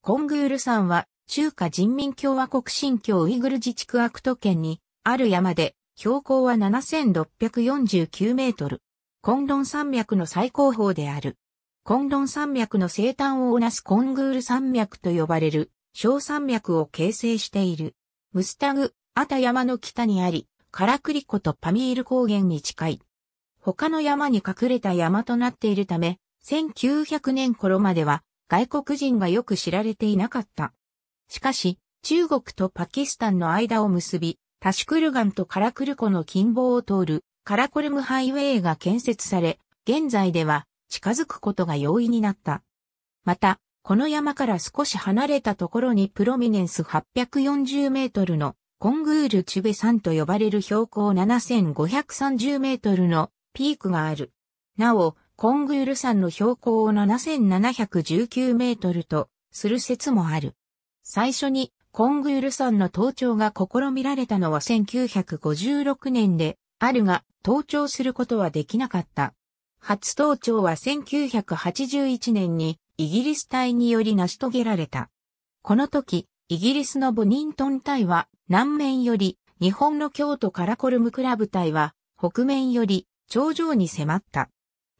コングール山は中華人民共和国新疆ウイグル自治区アクト県にある山で標高は7649メートル。コンロン山脈の最高峰である。コンロン山脈の西端をなすコングール山脈と呼ばれる小山脈を形成している。ムスタグ、アタ山の北にあり、カラクリコとパミール高原に近い。他の山に隠れた山となっているため、1900年頃までは外国人がよく知られていなかった。しかし、中国とパキスタンの間を結び、タシクルガンとカラクル湖の近傍を通るカラコルムハイウェイが建設され、現在では近づくことが容易になった。また、この山から少し離れたところにプロミネンス840メートルのコングールチュベ山と呼ばれる標高7530メートルのピークがある。なお、コングール山の標高を7719メートルとする説もある。最初にコングール山の登頂が試みられたのは1956年であるが登頂することはできなかった。初登頂は1981年にイギリス隊により成し遂げられた。この時、イギリスのボニントン隊は南面より日本の京都カラコルムクラブ隊は北面より頂上に迫った。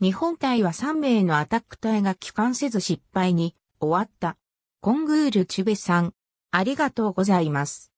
日本隊は3名のアタック隊が帰還せず失敗に終わった。コングールチュベさん、ありがとうございます。